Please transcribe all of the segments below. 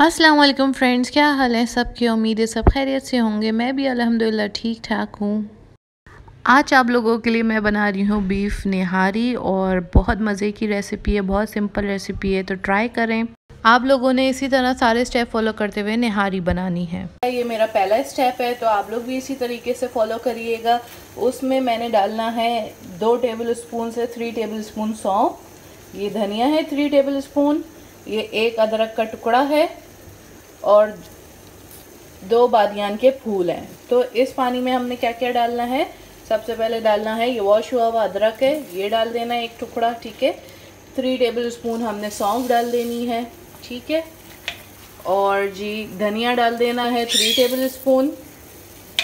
अस्सलाम वालेकुम फ्रेंड्स क्या हाल है सबके उम्मीद है सब खैरियत से होंगे मैं भी अल्हम्दुलिल्लाह ठीक ठाक हूँ आज आप लोगों के लिए मैं बना रही हूँ बीफ निहारी और बहुत मज़े की रेसिपी है बहुत सिंपल रेसिपी है तो ट्राई करें आप लोगों ने इसी तरह सारे स्टेप फॉलो करते हुए निहारी बनानी है ये मेरा पहला स्टेप है तो आप लोग भी इसी तरीके से फॉलो करिएगा उसमें मैंने डालना है दो टेबल स्पून से थ्री टेबल स्पून सौंफ ये धनिया है थ्री टेबल स्पून ये एक अदरक का टुकड़ा है और दो बादियान के फूल हैं तो इस पानी में हमने क्या क्या डालना है सबसे पहले डालना है ये वॉश हुआ हुआ अदरक है ये डाल देना है एक टुकड़ा ठीक है थ्री टेबल स्पून हमने सौंफ डाल देनी है ठीक है और जी धनिया डाल देना है थ्री टेबल स्पून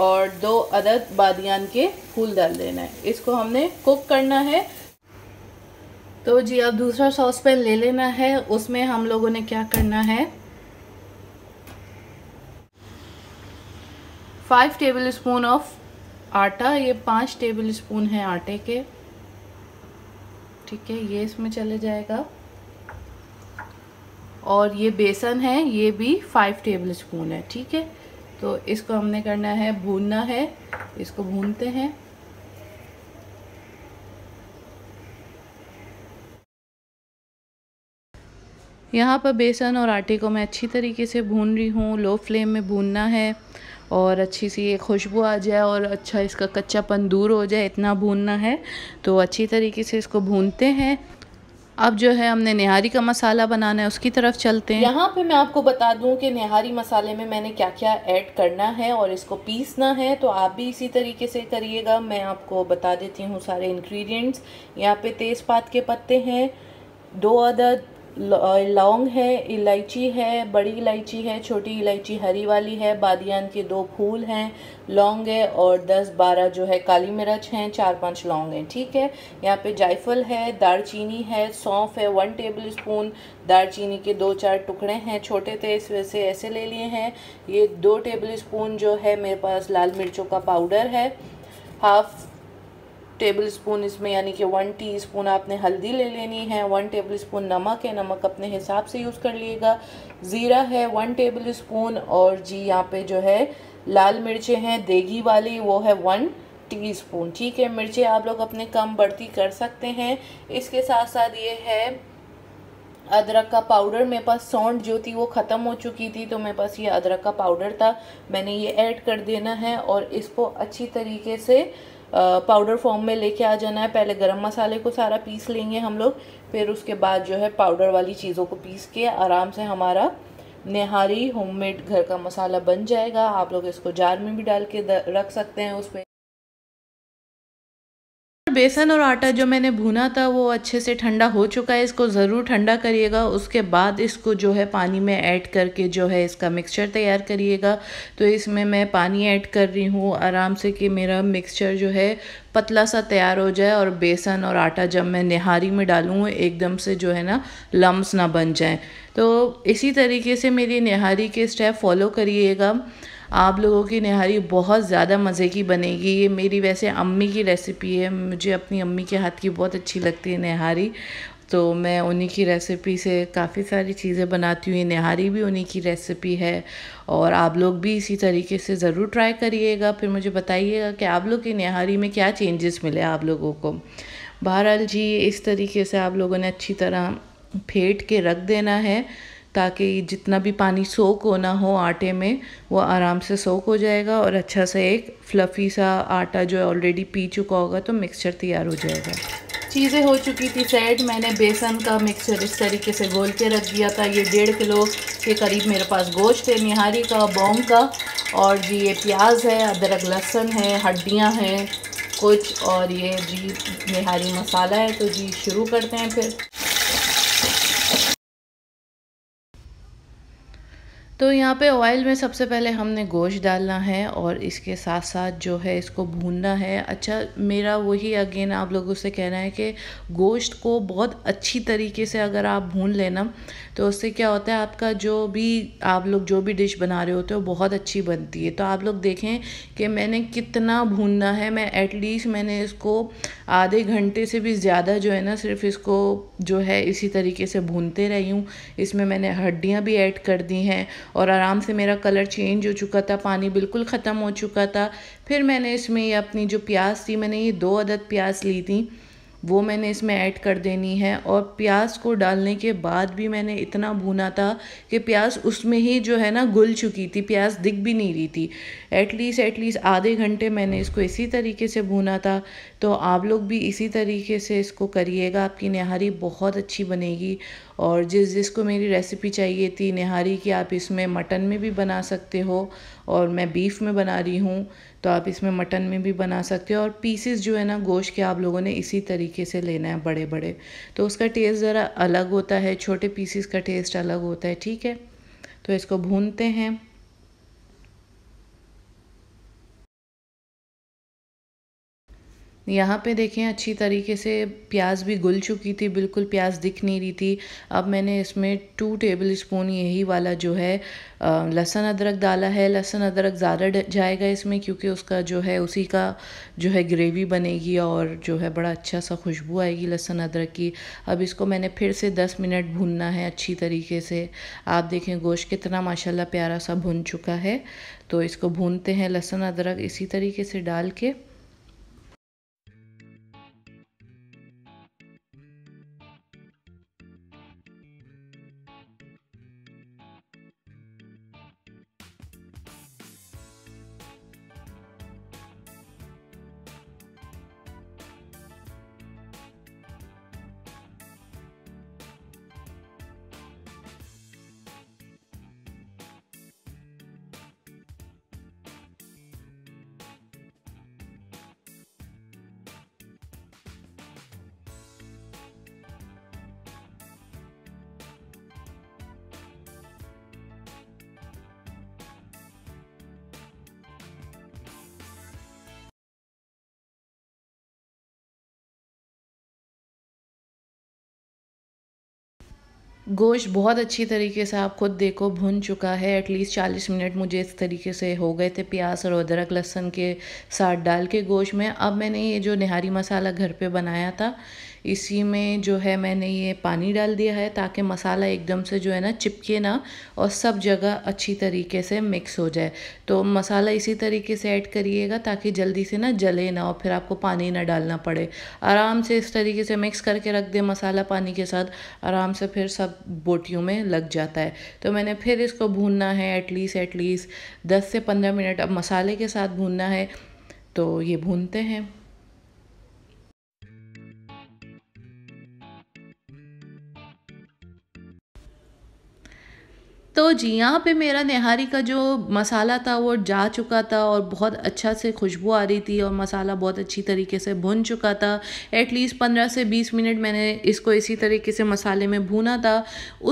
और दो अदद बादियान के फूल डाल देना है इसको हमने कुक करना है तो जी अब दूसरा सॉस पैन ले लेना है उसमें हम लोगों ने क्या करना है फाइव टेबल स्पून ऑफ आटा ये पाँच टेबल स्पून है आटे के ठीक है ये इसमें चले जाएगा और ये बेसन है ये भी फाइव टेबल स्पून है ठीक है तो इसको हमने करना है भूनना है इसको भूनते हैं यहाँ पर बेसन और आटे को मैं अच्छी तरीके से भून रही हूँ लो फ्लेम में भूनना है और अच्छी सी ये खुशबू आ जाए और अच्छा इसका कच्चापन दूर हो जाए इतना भूनना है तो अच्छी तरीके से इसको भूनते हैं अब जो है हमने निहारी का मसाला बनाना है उसकी तरफ चलते हैं यहाँ पे मैं आपको बता दूँ कि निहारी मसाले में मैंने क्या क्या ऐड करना है और इसको पीसना है तो आप भी इसी तरीके से करिएगा मैं आपको बता देती हूँ सारे इंग्रेडिएंट्स यहाँ पे तेज़पात के पत्ते हैं दो अदद लौंग है इलायची है बड़ी इलायची है छोटी इलायची हरी वाली है बादियान के दो फूल हैं लौंग है और 10-12 जो है काली मिर्च हैं चार पांच लौंग हैं ठीक है यहाँ पे जायफल है दालचीनी है सौंफ है वन टेबल स्पून दालचीनी के दो चार टुकड़े हैं छोटे थे इस वजह से ऐसे ले लिए हैं ये दो टेबल स्पून जो है मेरे पास लाल मिर्चों का पाउडर है हाफ टेबल स्पून इसमें यानी कि वन टी स्पून आपने हल्दी ले लेनी है वन टेबल स्पून नमक है नमक अपने हिसाब से यूज़ कर लिएगा ज़ीरा है वन टेबल स्पून और जी यहाँ पे जो है लाल मिर्चें हैं देगी वाली वो है वन टी स्पून ठीक है मिर्चें आप लोग अपने कम बढ़ती कर सकते हैं इसके साथ साथ ये है अदरक का पाउडर मेरे पास सौंड जो थी वो ख़त्म हो चुकी थी तो मेरे पास ये अदरक का पाउडर था मैंने ये ऐड कर देना है और इसको अच्छी तरीके से पाउडर फॉर्म में लेके आ जाना है पहले गरम मसाले को सारा पीस लेंगे हम लोग फिर उसके बाद जो है पाउडर वाली चीज़ों को पीस के आराम से हमारा निहारी होममेड घर का मसाला बन जाएगा आप लोग इसको जार में भी डाल के रख सकते हैं उस पर बेसन और आटा जो मैंने भुना था वो अच्छे से ठंडा हो चुका है इसको ज़रूर ठंडा करिएगा उसके बाद इसको जो है पानी में ऐड करके जो है इसका मिक्सचर तैयार करिएगा तो इसमें मैं पानी ऐड कर रही हूँ आराम से कि मेरा मिक्सचर जो है पतला सा तैयार हो जाए और बेसन और आटा जब मैं निहारी में डालूँ एकदम से जो है ना लम्ब ना बन जाए तो इसी तरीके से मेरी निहारी के स्टेप फॉलो करिएगा आप लोगों की निहारी बहुत ज़्यादा मज़े की बनेगी ये मेरी वैसे अम्मी की रेसिपी है मुझे अपनी अम्मी के हाथ की बहुत अच्छी लगती है निहारी तो मैं उन्हीं की रेसिपी से काफ़ी सारी चीज़ें बनाती हूँ ये निहारी भी उन्हीं की रेसिपी है और आप लोग भी इसी तरीके से ज़रूर ट्राई करिएगा फिर मुझे बताइएगा कि आप लोग की निहारी में क्या चेंजेस मिले आप लोगों को बहरहाल जी इस तरीके से आप लोगों ने अच्छी तरह फेंट के रख देना है ताकि जितना भी पानी सोक होना हो आटे में वो आराम से सोक हो जाएगा और अच्छा सा एक फ्लफ़ी सा आटा जो है ऑलरेडी पी चुका होगा तो मिक्सचर तैयार हो जाएगा चीज़ें हो चुकी थी सेट मैंने बेसन का मिक्सचर इस तरीके से घोल के रख दिया था ये डेढ़ किलो के करीब मेरे पास गोश्त है निहारी का बॉम्ब का और जी ये प्याज है अदरक लहसुन है हड्डियाँ हैं कुछ और ये जी निहारी मसाला है तो जी शुरू करते हैं फिर तो यहाँ पे ऑयल में सबसे पहले हमने गोश्त डालना है और इसके साथ साथ जो है इसको भूनना है अच्छा मेरा वही अगेन आप लोगों से कहना है कि गोश्त को बहुत अच्छी तरीके से अगर आप भून लेना तो उससे क्या होता है आपका जो भी आप लोग जो भी डिश बना रहे होते हो बहुत अच्छी बनती है तो आप लोग देखें कि मैंने कितना भूनना है मैं एटलीस्ट मैंने इसको आधे घंटे से भी ज़्यादा जो है ना सिर्फ इसको जो है इसी तरीके से भूनते रही हूँ इसमें मैंने हड्डियाँ भी ऐड कर दी हैं और आराम से मेरा कलर चेंज हो चुका था पानी बिल्कुल ख़त्म हो चुका था फिर मैंने इसमें अपनी जो प्याज थी मैंने ये दो अदद प्याज ली थी वो मैंने इसमें ऐड कर देनी है और प्याज को डालने के बाद भी मैंने इतना भुना था कि प्याज उसमें ही जो है ना घुल चुकी थी प्याज दिख भी नहीं रही थी एटलीस्ट एटलीस्ट आधे घंटे मैंने इसको इसी तरीके से भुना था तो आप लोग भी इसी तरीके से इसको करिएगा आपकी नहारी बहुत अच्छी बनेगी और जिस जिसको मेरी रेसिपी चाहिए थी नहारी की आप इसमें मटन में भी बना सकते हो और मैं बीफ में बना रही हूँ तो आप इसमें मटन में भी बना सकते हो और पीसेस जो है ना गोश्त के आप लोगों ने इसी तरीके से लेना है बड़े बड़े तो उसका टेस्ट ज़रा अलग होता है छोटे पीसीस का टेस्ट अलग होता है ठीक है तो इसको भूनते हैं यहाँ पे देखें अच्छी तरीके से प्याज भी गुल चुकी थी बिल्कुल प्याज दिख नहीं रही थी अब मैंने इसमें टू टेबल स्पून यही वाला जो है लहसुन अदरक डाला है लहसुन अदरक ज़्यादा जाएगा इसमें क्योंकि उसका जो है उसी का जो है ग्रेवी बनेगी और जो है बड़ा अच्छा सा खुशबू आएगी लहसुन अदरक की अब इसको मैंने फिर से दस मिनट भूनना है अच्छी तरीके से आप देखें गोश्त कितना माशाल्लाह प्यारा सा भुन चुका है तो इसको भूनते हैं लहसुन अदरक इसी तरीके से डाल के गोश्त बहुत अच्छी तरीके से आप खुद देखो भुन चुका है एटलीस्ट चालीस मिनट मुझे इस तरीके से हो गए थे प्याज और अदरक लहसुन के साथ डाल के गोश्त में अब मैंने ये जो निहारी मसाला घर पे बनाया था इसी में जो है मैंने ये पानी डाल दिया है ताकि मसाला एकदम से जो है ना चिपके ना और सब जगह अच्छी तरीके से मिक्स हो जाए तो मसाला इसी तरीके से ऐड करिएगा ताकि जल्दी से ना जले ना और फिर आपको पानी ना डालना पड़े आराम से इस तरीके से मिक्स करके रख दें मसाला पानी के साथ आराम से फिर सब बोटियों में लग जाता है तो मैंने फिर इसको भूनना है एटलीस्ट एटलीस्ट दस से पंद्रह मिनट अब मसाले के साथ भूनना है तो ये भूनते हैं तो जी यहाँ पे मेरा निहारी का जो मसाला था वो जा चुका था और बहुत अच्छा से खुशबू आ रही थी और मसाला बहुत अच्छी तरीके से भुन चुका था एटलीस्ट पंद्रह से बीस मिनट मैंने इसको इसी तरीके से मसाले में भूना था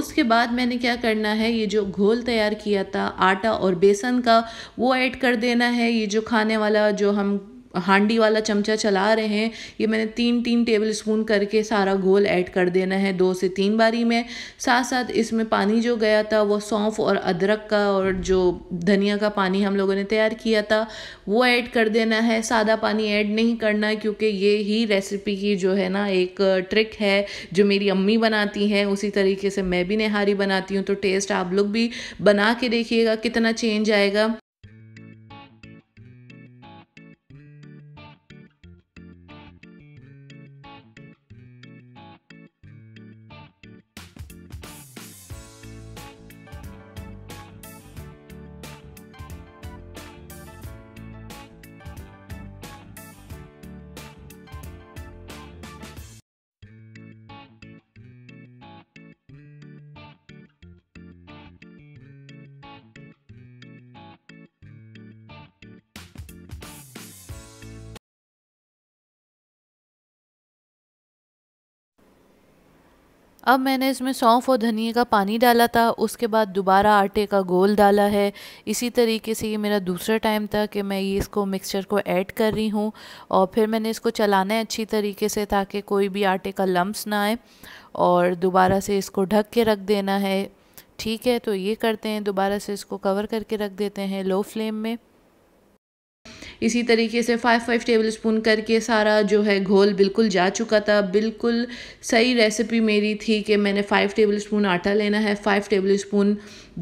उसके बाद मैंने क्या करना है ये जो घोल तैयार किया था आटा और बेसन का वो ऐड कर देना है ये जो खाने वाला जो हम हांडी वाला चमचा चला रहे हैं ये मैंने तीन तीन टेबल स्पून करके सारा घोल ऐड कर देना है दो से तीन बारी में साथ साथ इसमें पानी जो गया था वो सौंफ और अदरक का और जो धनिया का पानी हम लोगों ने तैयार किया था वो ऐड कर देना है सादा पानी ऐड नहीं करना है क्योंकि ये ही रेसिपी की जो है ना एक ट्रिक है जो मेरी अम्मी बनाती हैं उसी तरीके से मैं भी नेहारी बनाती हूँ तो टेस्ट आप लोग भी बना के देखिएगा कितना चेंज आएगा अब मैंने इसमें सौंफ और धनिए का पानी डाला था उसके बाद दोबारा आटे का गोल डाला है इसी तरीके से ये मेरा दूसरा टाइम था कि मैं ये इसको मिक्सचर को ऐड कर रही हूँ और फिर मैंने इसको चलाना है अच्छी तरीके से ताकि कोई भी आटे का लम्ब ना आए और दोबारा से इसको ढक के रख देना है ठीक है तो ये करते हैं दोबारा से इसको कवर करके रख देते हैं लो फ्लेम में इसी तरीके से फाइव फाइव टेबल स्पून करके सारा जो है घोल बिल्कुल जा चुका था बिल्कुल सही रेसिपी मेरी थी कि मैंने फाइव टेबल स्पून आटा लेना है फाइव टेबल स्पून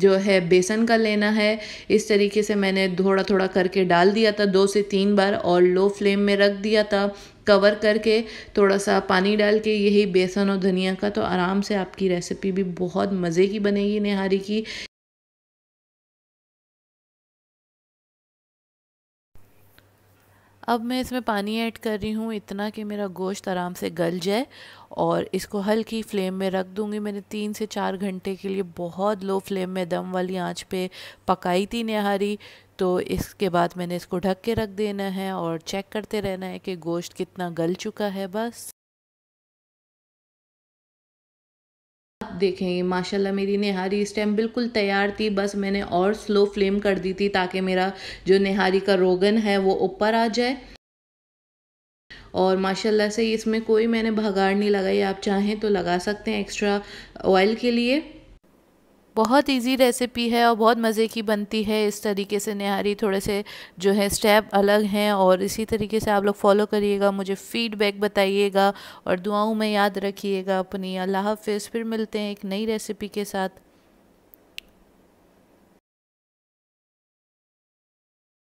जो है बेसन का लेना है इस तरीके से मैंने थोड़ा थोड़ा करके डाल दिया था दो से तीन बार और लो फ्लेम में रख दिया था कवर करके थोड़ा सा पानी डाल के यही बेसन और धनिया का तो आराम से आपकी रेसिपी भी बहुत मज़े की बनेगी नारी की अब मैं इसमें पानी ऐड कर रही हूँ इतना कि मेरा गोश्त आराम से गल जाए और इसको हल्की फ्लेम में रख दूँगी मैंने तीन से चार घंटे के लिए बहुत लो फ्लेम में दम वाली आंच पे पकाई थी निहारी तो इसके बाद मैंने इसको ढक के रख देना है और चेक करते रहना है कि गोश्त कितना गल चुका है बस आप देखेंगे माशाल्लाह मेरी नेहारी इस टाइम बिल्कुल तैयार थी बस मैंने और स्लो फ्लेम कर दी थी ताकि मेरा जो नेहारी का रोगन है वो ऊपर आ जाए और माशाल्लाह से इसमें कोई मैंने भगाड़ नहीं लगाई आप चाहें तो लगा सकते हैं एक्स्ट्रा ऑयल के लिए बहुत इजी रेसिपी है और बहुत मज़े की बनती है इस तरीके से निहारी थोड़े से जो है स्टेप अलग हैं और इसी तरीके से आप लोग फॉलो करिएगा मुझे फ़ीडबैक बताइएगा और दुआओं में याद रखिएगा अपनी अल्लाह हाफ फिर मिलते हैं एक नई रेसिपी के साथ